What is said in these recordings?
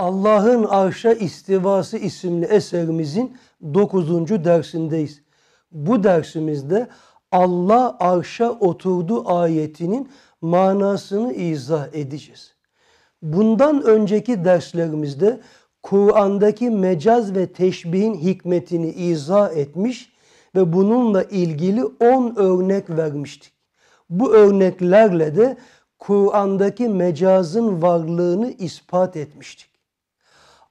Allah'ın Arşa İstivası isimli eserimizin 9. dersindeyiz. Bu dersimizde Allah Arşa oturdu ayetinin manasını izah edeceğiz. Bundan önceki derslerimizde Kur'an'daki mecaz ve teşbihin hikmetini izah etmiş ve bununla ilgili 10 örnek vermiştik. Bu örneklerle de Kur'an'daki mecazın varlığını ispat etmiştik.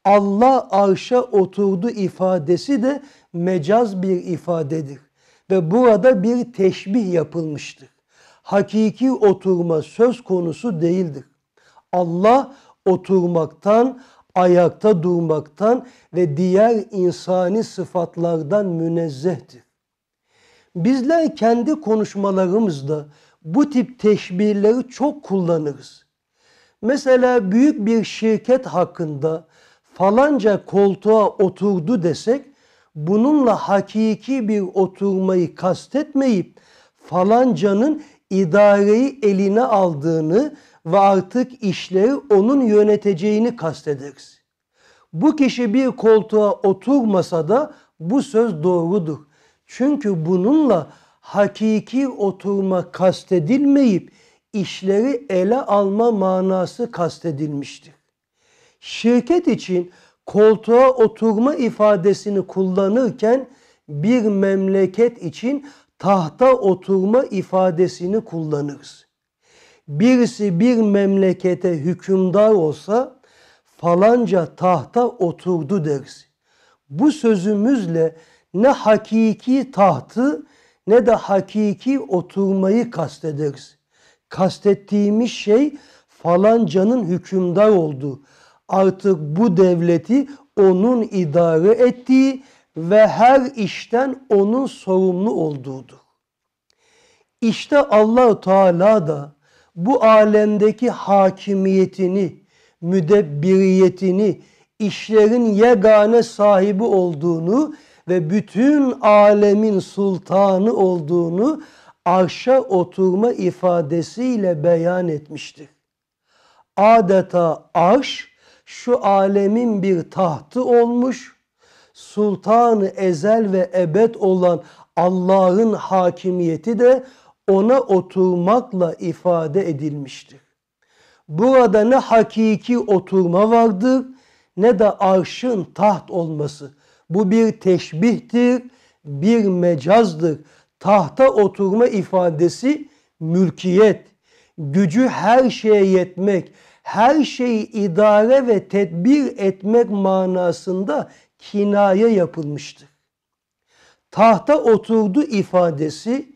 Allah arşa oturdu ifadesi de mecaz bir ifadedir. Ve burada bir teşbih yapılmıştır. Hakiki oturma söz konusu değildir. Allah oturmaktan, ayakta durmaktan ve diğer insani sıfatlardan münezzehtir. Bizler kendi konuşmalarımızda bu tip teşbihleri çok kullanırız. Mesela büyük bir şirket hakkında falanca koltuğa oturdu desek bununla hakiki bir oturmayı kastetmeyip falancanın idareyi eline aldığını ve artık işleri onun yöneteceğini kastederiz. Bu kişi bir koltuğa oturmasa da bu söz doğrudur. Çünkü bununla hakiki oturma kastedilmeyip işleri ele alma manası kastedilmiştir. Şirket için koltuğa oturma ifadesini kullanırken bir memleket için tahta oturma ifadesini kullanırız. Birisi bir memlekete hükümdar olsa falanca tahta oturdu deriz. Bu sözümüzle ne hakiki tahtı ne de hakiki oturmayı kastederiz. Kastettiğimiz şey falancanın hükümdar olduğu, artık bu devleti onun idare ettiği ve her işten onun sorumlu olduğudur. İşte Allahu Teala da bu alemdeki hakimiyetini, müdebbiriyetini, işlerin yegane sahibi olduğunu ve bütün alemin sultanı olduğunu arşa oturma ifadesiyle beyan etmiştir. Adeta arş şu alemin bir tahtı olmuş, sultanı ezel ve ebed olan Allah'ın hakimiyeti de ona oturmakla ifade edilmiştir. Burada ne hakiki oturma vardır ne de arşın taht olması. Bu bir teşbihtir, bir mecazdır. Tahta oturma ifadesi mülkiyet, gücü her şeye yetmek, her şeyi idare ve tedbir etmek manasında kinaye yapılmıştır. Tahta oturdu ifadesi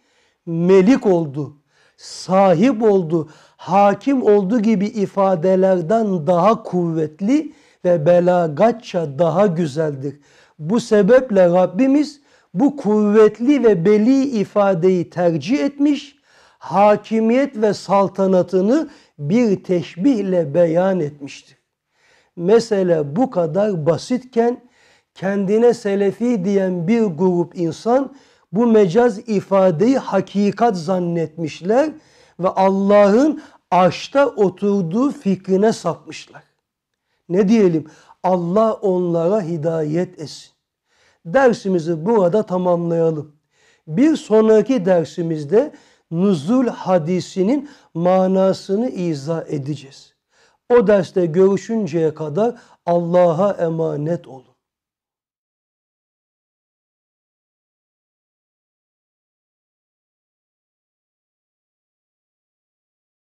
melik oldu, sahip oldu, hakim oldu gibi ifadelerden daha kuvvetli ve belagatça daha güzeldir. Bu sebeple Rabbimiz bu kuvvetli ve beli ifadeyi tercih etmiş hakimiyet ve saltanatını bir teşbihle beyan etmiştir. Mesele bu kadar basitken kendine selefi diyen bir grup insan bu mecaz ifadeyi hakikat zannetmişler ve Allah'ın aşta oturduğu fikrine sapmışlar. Ne diyelim? Allah onlara hidayet etsin. Dersimizi burada tamamlayalım. Bir sonraki dersimizde nuzul hadisinin manasını izah edeceğiz. O derste görüşünceye kadar Allah'a emanet olun.